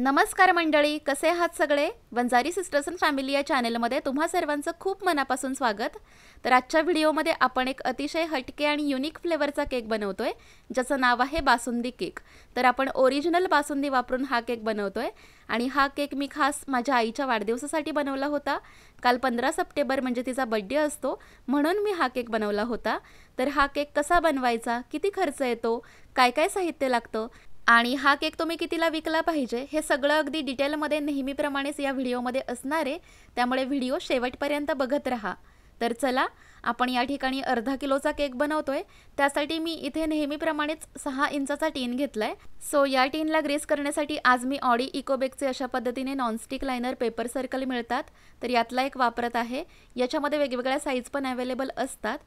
नमस्कार मंडळी कसे आहात सगळे वंजारी सिस्टर्स अँड फॅमिली या चॅनेलमध्ये तुम्हा सर्वांचं खूप मनापासून स्वागत तर आजच्या व्हिडिओमध्ये आपण एक अतिशय हटके आणि युनिक फ्लेवरचा केक बनवतोय ज्याचं नाव आहे बासुंदी केक तर आपण ओरिजिनल बासुंदी वापरून हा केक बनवतोय आणि हा केक मी खास माझ्या आईच्या वाढदिवसासाठी बनवला होता काल पंधरा सप्टेंबर म्हणजे तिचा बड्डे असतो म्हणून मी हा केक बनवला होता तर हा केक कसा बनवायचा किती खर्च येतो काय काय साहित्य लागतं आणि हा केक तुम्ही कितीला विकला पाहिजे हे सगळं अगदी डिटेलमध्ये नेहमीप्रमाणेच या व्हिडिओमध्ये असणार आहे त्यामुळे व्हिडिओ शेवटपर्यंत बघत राहा तर चला आपण या ठिकाणी अर्धा किलोचा केक बनवतोय त्यासाठी मी इथे नेहमीप्रमाणेच सहा इंचाचा टीन घेतला आहे सो या टीनला ग्रेस करण्यासाठी आज मी ऑडी इकोबेकचे अशा पद्धतीने नॉनस्टिक लायनर पेपर सर्कल मिळतात तर यातला एक वापरत आहे याच्यामध्ये वेगवेगळ्या साईज पण अवेलेबल असतात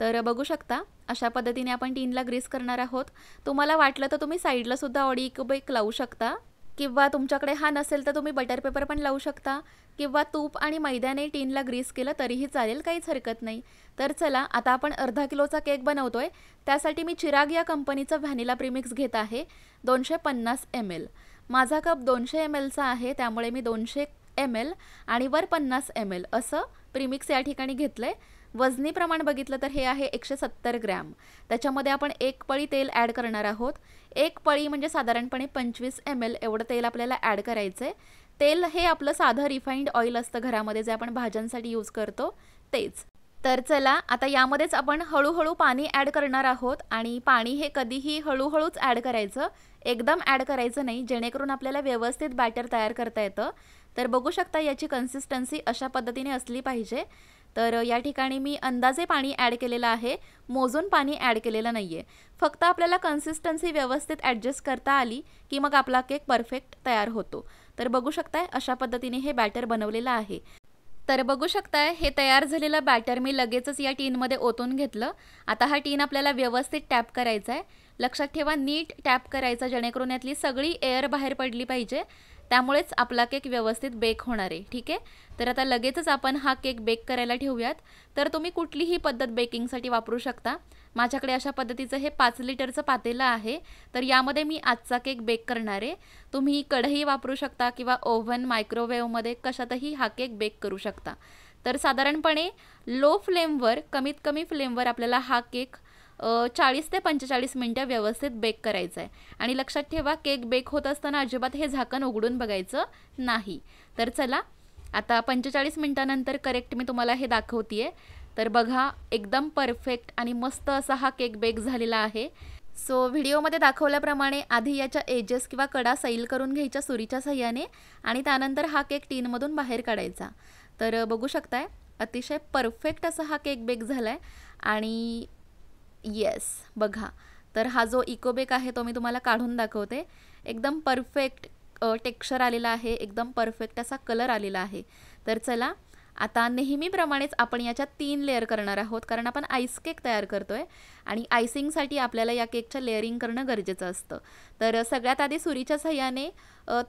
तर बघू शकता अशा पद्धतीने आपण टीनला ग्रीस करणार आहोत तुम्हाला वाटलं तर तुम्ही साईडलासुद्धा ऑडी बेक लावू शकता किंवा तुमच्याकडे हा नसेल तर तुम्ही बटर पेपर पण लावू शकता किंवा तूप आणि मैद्याने टीनला ग्रीस केलं तरीही चालेल काहीच हरकत नाही तर चला आता आपण अर्धा किलोचा केक बनवतोय त्यासाठी मी चिराग या कंपनीचं व्हॅनिला प्रीमिक्स घेत आहे दोनशे पन्नास एम एल माझा कप दोनशे एम एलचा आहे त्यामुळे मी दोनशे एम एल आणि वर पन्नास एम एल असं प्रीमिक्स या ठिकाणी घेतलं आहे वजनी प्रमाण बघितलं तर हे आहे एकशे सत्तर ग्रॅम त्याच्यामध्ये आपण एक पळी तेल ॲड करणार आहोत एक पळी म्हणजे साधारणपणे पंचवीस एम एल एवढं तेल आपल्याला ॲड करायचं आहे तेल हे आपलं साधं रिफाईंड ऑइल असतं घरामध्ये जे आपण भाज्यांसाठी यूज करतो तेच तर चला आता यामध्येच आपण हळूहळू पाणी ॲड करणार आहोत आणि पाणी हे कधीही हळूहळूच ॲड करायचं एकदम ॲड करायचं नाही जेणेकरून आपल्याला व्यवस्थित बॅटर तयार करता येतं तर बघू शकता याची कन्सिस्टन्सी अशा पद्धतीने असली पाहिजे तर या ठिकाणी मी अंदाजे पाणी ॲड केलेलं आहे मोजून पाणी ॲड केलेलं नाही आहे फक्त आपल्याला कन्सिस्टन्सी व्यवस्थित ॲडजस्ट करता आली की मग आपला केक परफेक्ट तयार होतो तर बघू शकताय अशा पद्धतीने हे बॅटर बनवलेलं आहे तर बघू शकताय हे तयार झालेलं बॅटर मी लगेचच या टीनमध्ये ओतून घेतलं आता हा टीन आपल्याला व्यवस्थित टॅप करायचा आहे लक्षात ठेवा नीट टॅप करायचा जेणेकरून यातली सगळी एअर बाहेर पडली पाहिजे त्यामुळेच आपला केक व्यवस्थित बेक होणार आहे ठीक आहे तर आता लगेचच आपण हा केक बेक करायला ठेवूयात तर तुम्ही कुठलीही पद्धत बेकिंगसाठी वापरू शकता माझ्याकडे अशा पद्धतीचं हे पाच लिटरचं पातेलं आहे तर यामध्ये मी आजचा केक बेक करणार आहे तुम्ही कढई वापरू शकता किंवा ओव्हन मायक्रोवेव्हमध्ये कशातही हा केक बेक करू शकता तर साधारणपणे लो फ्लेमवर कमीत कमी फ्लेमवर आपल्याला हा केक चाळीस ते पंचेचाळीस मिनटं व्यवस्थित बेक करायचं आहे आणि लक्षात ठेवा केक बेक होत असताना अजिबात हे झाकण उघडून बघायचं नाही तर चला आता पंचेचाळीस मिनटानंतर करेक्ट मी तुम्हाला हे दाखवते तर बघा एकदम परफेक्ट आणि मस्त असा हा केक बेक झालेला आहे सो व्हिडिओमध्ये दाखवल्याप्रमाणे आधी याच्या एजेस किंवा कडा सैल करून घ्यायच्या सुरीच्या सह्याने आणि त्यानंतर हा केक टीनमधून बाहेर काढायचा तर बघू शकताय अतिशय परफेक्ट असा हा केक बेक झाला आहे आणि येस बघा तर हा जो इकोबेक आहे तो मी तुम्हाला काढून दाखवते एकदम परफेक्ट टेक्स्चर आलेला आहे एकदम परफेक्ट असा कलर आलेला आहे तर चला आता नेहमीप्रमाणेच आपण याच्या तीन लेअर करणार आहोत कारण आपण आईस केक तयार करतो आहे आणि आयसिंगसाठी आपल्याला या केकच्या लेअरिंग करणं गरजेचं असतं तर सगळ्यात आधी सुरीच्या सह्याने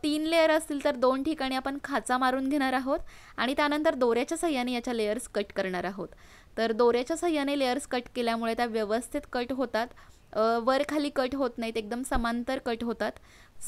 तीन लेअर असतील तर दोन ठिकाणी आपण खाचा मारून घेणार आहोत आणि त्यानंतर दोऱ्याच्या सह्याने याच्या लेअर्स कट करणार आहोत तर दोऱ्याच्या सह्याने लेअर्स कट केल्यामुळे त्या व्यवस्थित कट होतात वर खाली कट होत नाहीत एकदम समांतर कट होतात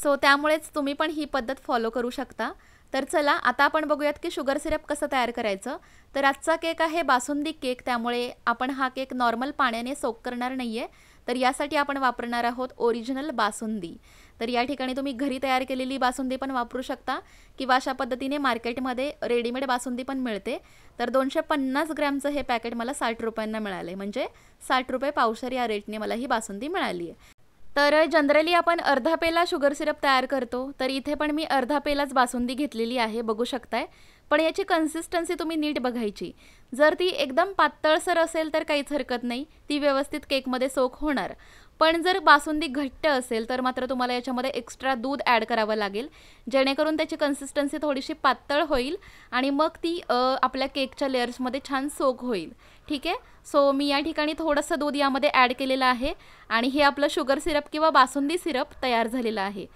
सो त्यामुळेच तुम्ही पण ही पद्धत फॉलो करू शकता तर चला आता आपण बघूयात की शुगर सिरप कसं तयार करायचं तर आजचा केक आहे बासुंदी केक त्यामुळे आपण हा केक नॉर्मल पाण्याने सोक करणार नाही आहे तर यासाठी आपण वापरणार आहोत ओरिजिनल बासुंदी तर या ठिकाणी तुम्ही घरी तयार केलेली बासुंदी पण वापरू शकता किंवा अशा पद्धतीने मार्केटमध्ये रेडीमेड बासुंदी पण मिळते तर दोनशे पन्नास ग्रॅमचं हे पॅकेट मला साठ रुपयांना मिळाले म्हणजे साठ रुपये पावसर या रेटने मला ही बासुंदी मिळाली आहे तर जनरली आपण अर्धा पेला शुगर सिरप तयार करतो तर इथे पण मी अर्धा पेलाच बासुंदी घेतलेली आहे बघू शकताय पण याची कन्सिस्टन्सी तुम्ही नीट बघायची जर ती एकदम पातळसर असेल तर काहीच हरकत नाही ती व्यवस्थित केकमध्ये सोख होणार पण जर बासुंदी घट्ट असेल तर मात्र तुम्हाला याच्यामध्ये एक्स्ट्रा दूध ॲड करावं लागेल जेणेकरून त्याची कन्सिस्टन्सी थोडीशी पातळ होईल आणि मग ती आपल्या केकच्या लेअर्समध्ये छान सोक होईल ठीक आहे सो मी या ठिकाणी थोडंसं दूध यामध्ये ॲड केलेलं आहे आणि हे आपलं शुगर सिरप किंवा बासुंदी सिरप तयार झालेलं आहे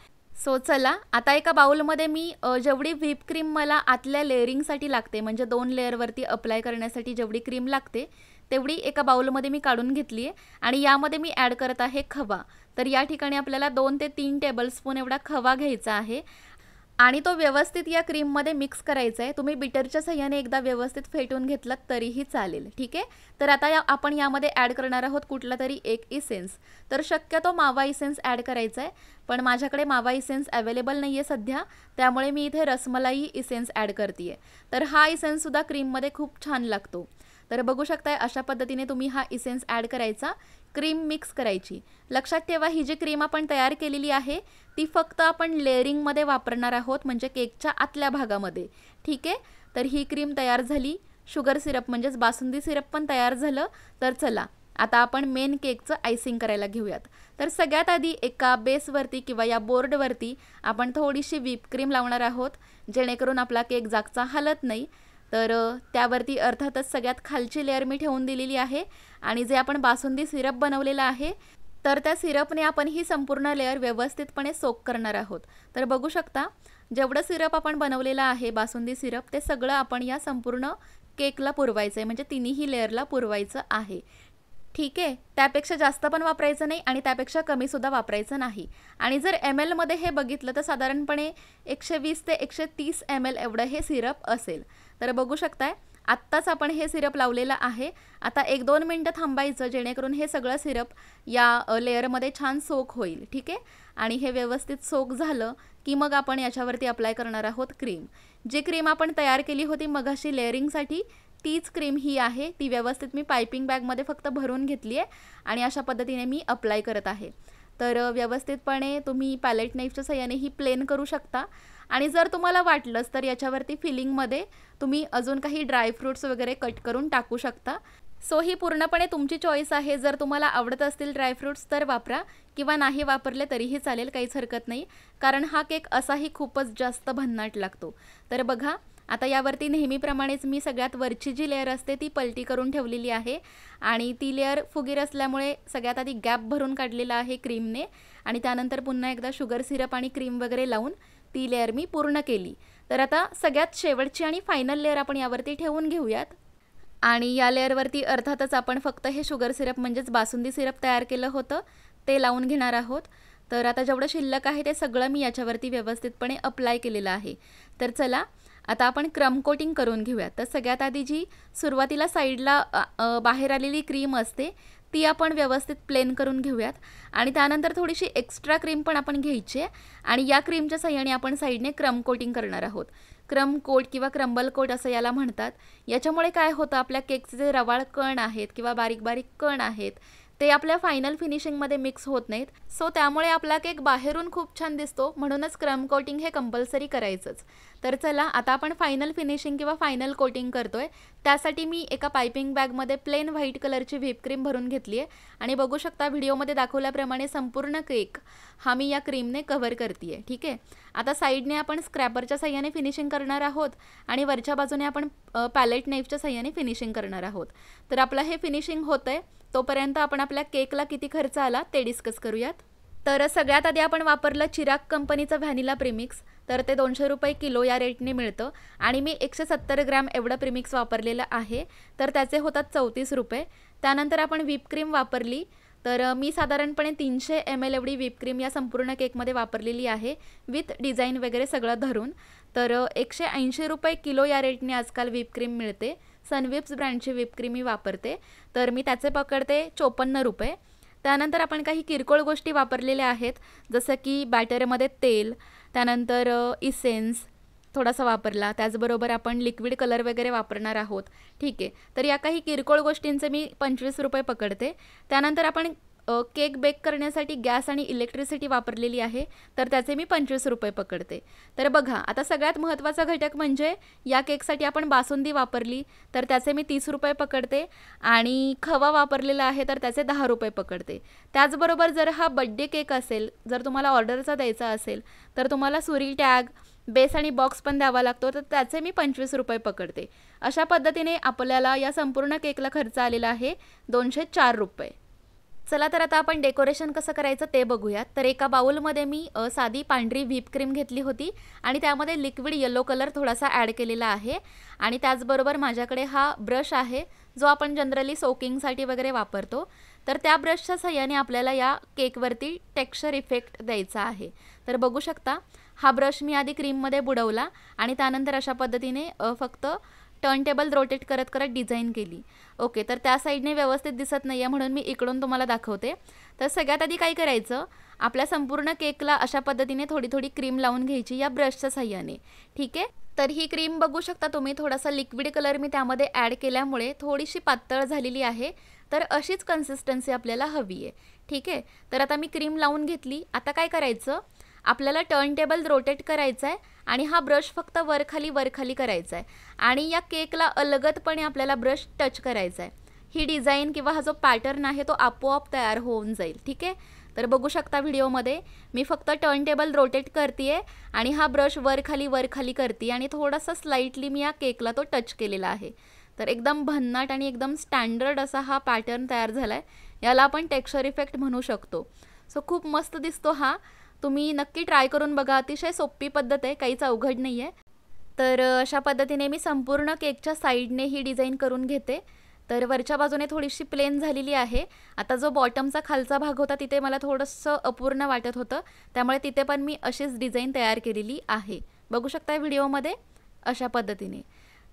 सो चला आता एका बाउलमध्ये मी जेवढी व्हीप क्रीम मला आतल्या लेअरिंगसाठी लागते म्हणजे दोन लेअरवरती अप्लाय करण्यासाठी जेवढी क्रीम लागते तेवढी एका बाउलमध्ये मी काढून घेतली आहे आणि यामध्ये मी ॲड करत आहे खवा तर या ठिकाणी आपल्याला दोन ते तीन टेबलस्पून एवढा खवा घ्यायचा आहे आणि तो व्यवस्थित या क्रीममध्ये मिक्स करायचा आहे तुम्ही बिटरच्या सह्याने एकदा व्यवस्थित फेटून घेतलात तरीही चालेल ठीक आहे तर आता या आपण यामध्ये ॲड करणार आहोत कुठला तरी एक इसेन्स तर शक्यतो मावा इसेन्स ॲड करायचा आहे पण माझ्याकडे मावा इसेन्स अवेलेबल नाही आहे सध्या त्यामुळे मी इथे रसमलाई इसेन्स ॲड करते आहे तर हा इसेन्ससुद्धा क्रीममध्ये खूप छान लागतो तर बघू शकताय अशा पद्धतीने तुम्ही हा इसेन्स ॲड करायचा क्रीम मिक्स करायची लक्षात ठेवा ही जी क्रीम आपण तयार केलेली आहे ती फक्त आपण लेअरिंगमध्ये वापरणार आहोत म्हणजे केकच्या आतल्या भागामध्ये ठीक आहे तर ही क्रीम तयार झाली शुगर सिरप म्हणजेच बासुंदी सिरप पण तयार झालं तर चला आता आपण मेन केकचं आयसिंग करायला घेऊयात तर सगळ्यात आधी एका बेसवरती किंवा या बोर्डवरती आपण थोडीशी व्हीप क्रीम लावणार आहोत जेणेकरून आपला केक जागचा हलत नाही तर त्यावरती अर्थातच सगळ्यात खालची लेअर मी ठेवून दिलेली आहे आणि जे आपण बासुंदी सिरप बनवलेला आहे तर त्या सिरपने आपण ही संपूर्ण लेअर व्यवस्थितपणे सोक करणार आहोत तर बघू शकता जेवढं सिरप आपण बनवलेलं आहे बासुंदी सिरप ते सगळं आपण या संपूर्ण केकला पुरवायचं आहे म्हणजे तिन्ही लेअरला पुरवायचं आहे ठीक आहे त्यापेक्षा जास्त पण वापरायचं नाही आणि त्यापेक्षा कमीसुद्धा वापरायचं नाही आणि जर एम एलमध्ये हे बघितलं तर साधारणपणे एकशे वीस ते एकशे तीस एम एल एवढं हे सिरप असेल तर बघू शकताय आत्ताच आपण हे सिरप लावलेलं आहे आता एक दोन मिनटं थांबायचं जेणेकरून हे सगळं सिरप या लेअरमध्ये छान सोक होईल ठीक आहे आणि हे व्यवस्थित सोक झालं की मग आपण याच्यावरती अप्लाय करणार आहोत क्रीम जी क्रीम आपण तयार केली होती अशी लेअरिंगसाठी तीच क्रीम ही आहे ती व्यवस्थित मी पायपिंग बॅगमध्ये फक्त भरून घेतली आहे आणि अशा पद्धतीने मी अप्लाय करत आहे तर व्यवस्थितपणे तुम्ही पॅलेट नाईफच्या सह्याने ही प्लेन करू शकता आणि जर तुम्हाला वाटलंच तर याच्यावरती फिलिंगमध्ये तुम्ही अजून काही ड्रायफ्रूट्स वगैरे कट करून टाकू शकता सो ही पूर्णपणे तुमची चॉईस आहे जर तुम्हाला आवडत असतील ड्रायफ्रूट्स तर वापरा किंवा नाही वापरले तरीही चालेल काहीच हरकत नाही कारण हा केक असाही खूपच जास्त भन्नाट लागतो तर बघा आता यावरती नेहमीप्रमाणेच मी सगळ्यात वरची जी लेअर असते ती पलटी करून ठेवलेली आहे आणि ती लेअर फुगीर असल्यामुळे सगळ्यात आधी गॅप भरून काढलेला आहे क्रीमने आणि त्यानंतर पुन्हा एकदा शुगर सिरप आणि क्रीम वगैरे लावून ती लेअर मी पूर्ण केली तर आता सगळ्यात शेवटची आणि फायनल लेअर आपण यावरती ठेवून घेऊयात आणि या लेअरवरती अर्थातच आपण फक्त हे शुगर सिरप म्हणजेच बासुंदी सिरप तयार केलं होतं ते लावून घेणार आहोत तर आता जेवढं शिल्लक आहे ते सगळं मी याच्यावरती व्यवस्थितपणे अप्लाय केलेलं आहे तर चला आता आपण क्रम कोटिंग करून घेऊयात तर सगळ्यात आधी जी सुरुवातीला साईडला बाहेर आलेली क्रीम असते ती आपण व्यवस्थित प्लेन करून घेऊयात आणि त्यानंतर थोडीशी एक्स्ट्रा क्रीम पण आपण घ्यायची आहे आणि या क्रीमच्या सहाय्याने आपण साईडने क्रम कोटिंग करणार आहोत क्रम कोट किंवा क्रम्बल कोट असं याला म्हणतात याच्यामुळे काय होतं आपल्या केकचे जे रवाळ कण आहेत किंवा बारीक बारीक कण आहेत ते आपल्या फायनल फिनिशिंगमध्ये मिक्स होत नाहीत सो त्यामुळे आपला केक बाहेरून खूप छान दिसतो म्हणूनच क्रम कोटिंग हे कंपल्सरी करायचंच तर चला आता आपण फायनल फिनिशिंग किंवा फायनल कोटिंग करतो आहे त्यासाठी मी एका पायपिंग बॅगमध्ये प्लेन व्हाईट कलरची व्हिप क्रीम भरून घेतली आहे आणि बघू शकता व्हिडिओमध्ये दाखवल्याप्रमाणे संपूर्ण केक हा मी या क्रीमने कव्हर करते आहे ठीक आहे आता साईडने आपण स्क्रॅपरच्या सह्याने फिनिशिंग करणार आहोत आणि वरच्या बाजूने आपण पॅलेट नाईफच्या सह्याने फिनिशिंग करणार आहोत तर आपलं हे फिनिशिंग होतं तोपर्यंत आपण आपल्या केकला किती खर्च आला ते डिस्कस करूयात तर सगळ्यात आधी आपण वापरलं चिराग कंपनीचं व्हॅनिला प्रिमिक्स तर ते दोनशे रुपये किलो या रेटने मिळतं आणि मी एकशे सत्तर ग्रॅम एवढं प्रिमिक्स वापरलेलं आहे तर त्याचे होतात चौतीस रुपये त्यानंतर आपण क्रीम वापरली तर मी साधारणपणे तीनशे एम एल एवढी क्रीम या संपूर्ण केकमध्ये वापरलेली आहे विथ डिझाईन वगैरे सगळं धरून तर एकशे ऐंशी रुपये किलो या रेटने आजकाल क्रीम मिळते सनविप्स ब्रँडची विपक्रीम मी वापरते तर मी त्याचे पकडते चोपन्न रुपये त्यानंतर आपण काही किरकोळ गोष्टी वापरलेल्या आहेत जसं की बॅटरमध्ये तेल त्यानंतर इसेन्स थोडासा वापरला त्याचबरोबर आपण लिक्विड कलर वगैरे वापरणार आहोत ठीक आहे तर या काही किरकोळ गोष्टींचे मी पंचवीस रुपये पकडते त्यानंतर आपण केक बेक करण्यासाठी गॅस आणि इलेक्ट्रिसिटी वापरलेली आहे तर त्याचे मी पंचवीस रुपये पकडते तर बघा आता सगळ्यात महत्त्वाचा घटक म्हणजे या केकसाठी आपण बासुंदी वापरली तर त्याचे मी तीस रुपये पकडते आणि खवा वापरलेला आहे तर त्याचे दहा रुपये पकडते त्याचबरोबर जर हा बड्डे केक असेल जर तुम्हाला ऑर्डरचा द्यायचा असेल तर तुम्हाला सुरी टॅग बेस आणि बॉक्स पण द्यावा लागतो तर त्याचे मी पंचवीस रुपये पकडते अशा पद्धतीने आपल्याला या संपूर्ण केकला खर्च आलेला आहे दोनशे चार रुपये चला तर आता आपण डेकोरेशन कसं करायचं ते बघूयात तर एका बाऊलमध्ये मी साधी पांढरी व्हीप क्रीम घेतली होती आणि त्यामध्ये लिक्विड येलो कलर थोडासा ॲड केलेला आहे आणि त्याचबरोबर माझ्याकडे हा ब्रश आहे जो आपण जनरली सोकिंगसाठी वगैरे वापरतो तर त्या ब्रशच्या सह्याने आपल्याला या केकवरती टेक्स्चर इफेक्ट द्यायचा आहे तर बघू शकता हा ब्रश मी आधी क्रीममध्ये बुडवला आणि त्यानंतर अशा पद्धतीने फक्त टर्नटेबल रोटेट करत करत डिझाईन केली ओके तर त्या साईडने व्यवस्थित दिसत नाही आहे म्हणून मी इकडून तुम्हाला दाखवते तर सगळ्यात आधी काय करायचं आपल्या संपूर्ण केकला अशा पद्धतीने थोडी थोडी क्रीम लावून घ्यायची या ब्रशच्या साह्याने ठीक आहे तर ही क्रीम बघू शकता तुम्ही थोडासा लिक्विड कलर मी त्यामध्ये ॲड केल्यामुळे थोडीशी पातळ झालेली आहे तर अशीच कन्सिस्टन्सी आपल्याला हवी आहे ठीक आहे तर आता मी क्रीम लावून घेतली आता काय करायचं आपल्याला टर्न टेबल रोटेट करायचा आहे आणि हा ब्रश फक्त वरखाली वरखाली करायचा आहे आणि या केकला अलगतपणे आपल्याला ब्रश टच करायचा आहे ही डिझाईन किंवा हा जो पॅटर्न आहे तो आपोआप तयार होऊन जाईल ठीक आहे तर बघू शकता व्हिडिओमध्ये मी फक्त टर्न टेबल रोटेट करते आहे आणि हा ब्रश वरखाली वरखाली करते आणि थोडासा स्लाईटली मी या केकला तो टच केलेला आहे तर एकदम भन्नाट आणि एकदम स्टँडर्ड असा हा पॅटर्न तयार झाला आहे याला आपण टेक्स्चर इफेक्ट म्हणू शकतो सो खूप मस्त दिसतो हा तुम्ही नक्की ट्राय करून बघा अतिशय सोपी पद्धत आहे काहीच अवघड नाही आहे तर अशा पद्धतीने मी संपूर्ण केकच्या साईडने ही डिझाईन करून घेते तर वरच्या बाजूने थोडीशी प्लेन झालेली आहे आता जो बॉटमचा खालचा भाग होता तिथे मला थोडंसं अपूर्ण वाटत होतं त्यामुळे तिथे पण मी अशीच डिझाईन तयार केलेली आहे बघू शकता व्हिडिओमध्ये अशा पद्धतीने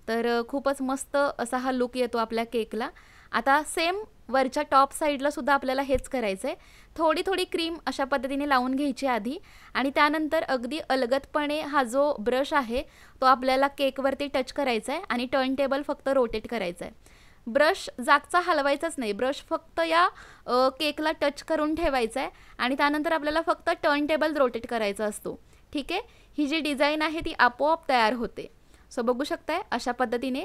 तर खूपच मस्त असा हा लुक येतो आपल्या केकला आता सेम वरच्या टॉप साईडला सुद्धा आपल्याला हेच करायचं आहे थोडी थोडी क्रीम अशा पद्धतीने लावून घ्यायची आधी आणि त्यानंतर अगदी अलगतपणे हा जो ब्रश आहे तो आपल्याला केकवरती टच करायचा आहे आणि टर्न टेबल फक्त रोटेट करायचा आहे ब्रश जागचा हलवायचाच नाही ब्रश फक्त या केकला टच करून ठेवायचा आहे आणि त्यानंतर आपल्याला फक्त टर्न टेबल रोटेट करायचा असतो ठीक आहे ही जी डिझाईन आहे ती आपोआप तयार होते सो बघू शकताय अशा पद्धतीने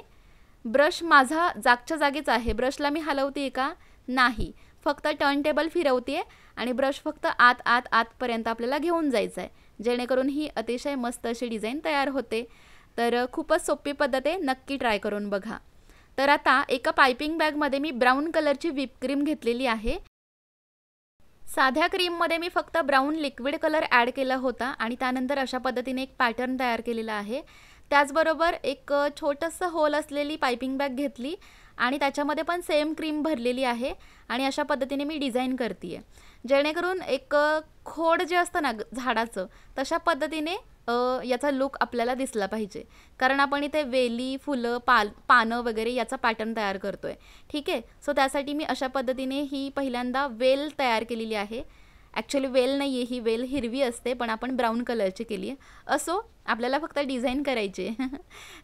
ब्रश माझा जागच्या जागीच आहे ब्रशला मी हलवते का नाही फक्त टर्न टेबल फिरवते आणि ब्रश फक्त आत आत आतपर्यंत आपल्याला घेऊन जायचं आहे जेणेकरून ही अतिशय मस्त अशी डिझाईन तयार होते तर खूपच सोपी पद्धत आहे नक्की ट्राय करून बघा तर आता एका पायपिंग बॅगमध्ये मी ब्राऊन कलरची व्हिप क्रीम घेतलेली आहे साध्या क्रीममध्ये मी फक्त ब्राऊन लिक्विड कलर ॲड केला होता आणि त्यानंतर अशा पद्धतीने एक पॅटर्न तयार केलेला आहे त्याचबरोबर एक छोटंसं होल असलेली पायपिंग बॅग घेतली आणि त्याच्यामध्ये पण सेम क्रीम भरलेली आहे आणि अशा पद्धतीने मी डिझाईन करते आहे जेणेकरून एक खोड जे असतं ना झाडाचं तशा पद्धतीने याचा लुक आपल्याला दिसला पाहिजे कारण आपण इथे वेली फुलं पाल पानं वगैरे याचा पॅटर्न तयार करतो आहे ठीक आहे सो त्यासाठी मी अशा पद्धतीने ही पहिल्यांदा वेल तयार केलेली आहे ॲक्च्युली वेल नाही आहे ही वेल हिरवी असते पण आपण ब्राऊन कलरची केली आहे असो आपल्याला फक्त डिझाईन करायचे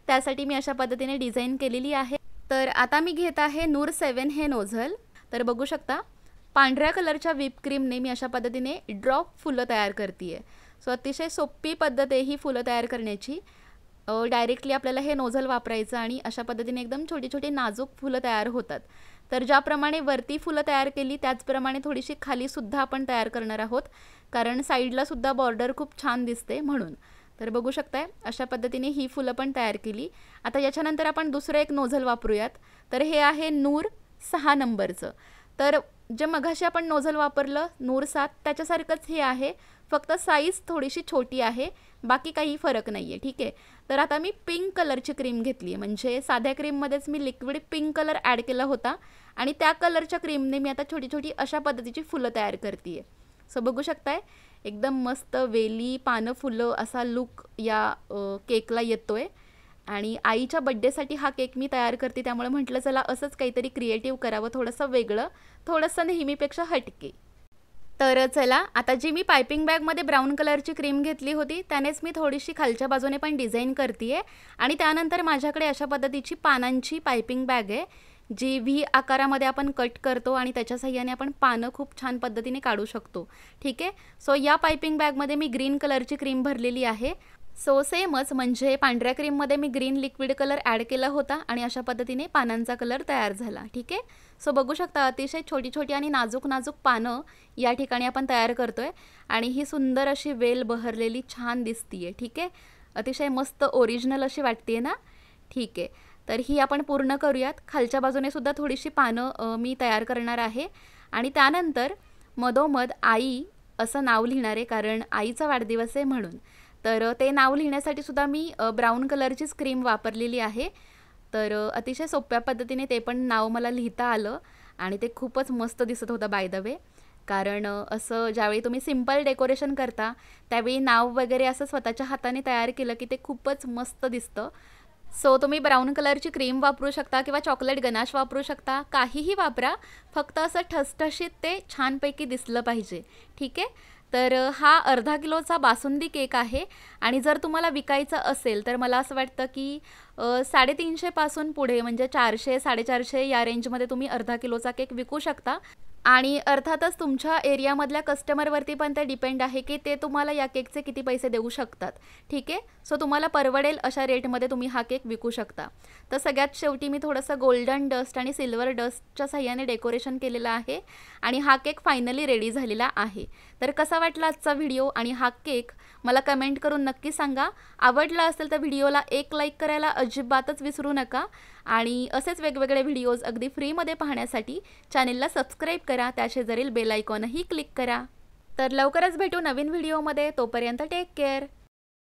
त्यासाठी मी अशा पद्धतीने डिझाईन केलेली आहे तर आता मी घेत आहे नूर सेवन हे नोझल तर बघू शकता पांढऱ्या कलरच्या व्हीप क्रीमने मी अशा पद्धतीने ड्रॉप फुलं तयार करते सो अतिशय सोपी पद्धत आहे ही फुलं तयार करण्याची डायरेक्टली आपल्याला हे नोझल वापरायचं आणि अशा पद्धतीने एकदम छोटी छोटी नाजूक फुलं तयार होतात तर ज्याप्रमाणे वरती फुलं तयार केली त्याचप्रमाणे थोडीशी खालीसुद्धा आपण तयार करणार आहोत कारण साईडलासुद्धा बॉर्डर खूप छान दिसते म्हणून तर बघू शकताय अशा पद्धतीने ही फुलं पण तयार केली आता याच्यानंतर आपण दुसरं एक नोझल वापरूयात तर हे आहे नूर सहा नंबरचं तर जे मघाशी आपण नोझल वापरलं नूर सात त्याच्यासारखंच हे आहे फक्त साईज थोडीशी छोटी आहे बाकी काही फरक नाही आहे ठीक आहे तर आता मी पिंक कलरची क्रीम घेतली आहे म्हणजे साध्या क्रीममध्येच मी लिक्विड पिंक कलर ॲड केला होता आणि त्या कलरच्या क्रीमने मी आता छोटी छोटी अशा पद्धतीची फुलं तयार करते आहे सो बघू शकताय एकदम मस्त वेली पानं फुलं असा लुक या केकला येतो आहे आणि आईच्या बड्डेसाठी हा केक मी तयार करते त्यामुळे म्हटलं चला असंच काहीतरी क्रिएटिव्ह करावं थोडंसं वेगळं थोडंसं नेहमीपेक्षा हटके तर चला आता जी मी पायपिंग बॅगमध्ये ब्राऊन कलरची क्रीम घेतली होती त्यानेच मी थोडीशी खालच्या बाजूने पण डिझाईन करते आहे आणि त्यानंतर माझ्याकडे अशा पद्धतीची पानांची पायपिंग बॅग आहे जी व्ही आकारामध्ये आपण कट करतो आणि त्याच्या सहाय्याने आपण पानं खूप छान पद्धतीने काढू शकतो ठीक आहे सो या पायपिंग बॅगमध्ये मी ग्रीन कलरची क्रीम भरलेली आहे सो सेमच म्हणजे पांढऱ्या क्रीममध्ये मी ग्रीन लिक्विड कलर ॲड केला होता आणि अशा पद्धतीने पानांचा कलर तयार झाला ठीक आहे सो बघू शकता अतिशय छोटी छोटी आणि नाजूक नाजूक पानं या ठिकाणी आपण तयार करतो आहे आणि ही सुंदर अशी वेल बहरलेली छान दिसती आहे ठीक आहे अतिशय मस्त ओरिजिनल अशी वाटते ना ठीक आहे तर ही आपण पूर्ण करूयात खालच्या बाजूने सुद्धा थोडीशी पानं मी तयार करणार आहे आणि त्यानंतर मधोमध आई असं नाव लिहिणार आहे कारण आईचा वाढदिवस आहे म्हणून तर ते नाव लिहिण्यासाठी सुद्धा मी ब्राऊन कलरचीच क्रीम वापरलेली आहे तर अतिशय सोप्या पद्धतीने ते पण नाव मला लिहिता आलं आणि ते खूपच मस्त दिसत होतं बाय द वे कारण असं ज्यावेळी तुम्ही सिम्पल डेकोरेशन करता त्यावेळी नाव वगैरे असं स्वतःच्या हाताने तयार केलं की ते खूपच मस्त दिसतं सो तुम्ही ब्राऊन कलरची क्रीम वापरू शकता किंवा चॉकलेट गनाश वापरू शकता काहीही वापरा फक्त असं ठसठशीत ते छानपैकी दिसलं पाहिजे ठीक आहे तर हा अर्धा किलोचा बासुंदी केक आहे आणि जर तुम्हाला विकायचं असेल तर मला असं वाटतं की साडेतीनशेपासून पुढे म्हणजे चारशे साडेचारशे या रेंजमध्ये तुम्ही अर्धा किलोचा केक विकू शकता आणि अर्थातच तुमच्या एरियामधल्या कस्टमरवरती पण ते डिपेंड आहे की ते तुम्हाला या केकचे किती पैसे देऊ शकतात ठीक आहे सो तुम्हाला परवडेल अशा रेटमध्ये तुम्ही हा केक विकू शकता तर सगळ्यात शेवटी मी थोडंसं गोल्डन डस्ट आणि सिल्वर डस्टच्या सहाय्याने डेकोरेशन केलेलं आहे आणि हा केक फायनली रेडी झालेला आहे तर कसा वाटला आजचा व्हिडिओ आणि हा केक मला कमेंट करून नक्की सांगा आवडला असेल तर व्हिडिओला एक लाईक करायला अजिबातच विसरू नका आणि असेच वेगवेगळे व्हिडिओज अगदी फ्रीमध्ये पाहण्यासाठी चॅनेलला सबस्क्राईब करा त्या शेजारील बेलायकॉनही क्लिक करा तर लवकरच भेटू नवीन व्हिडिओमध्ये तोपर्यंत टेक केअर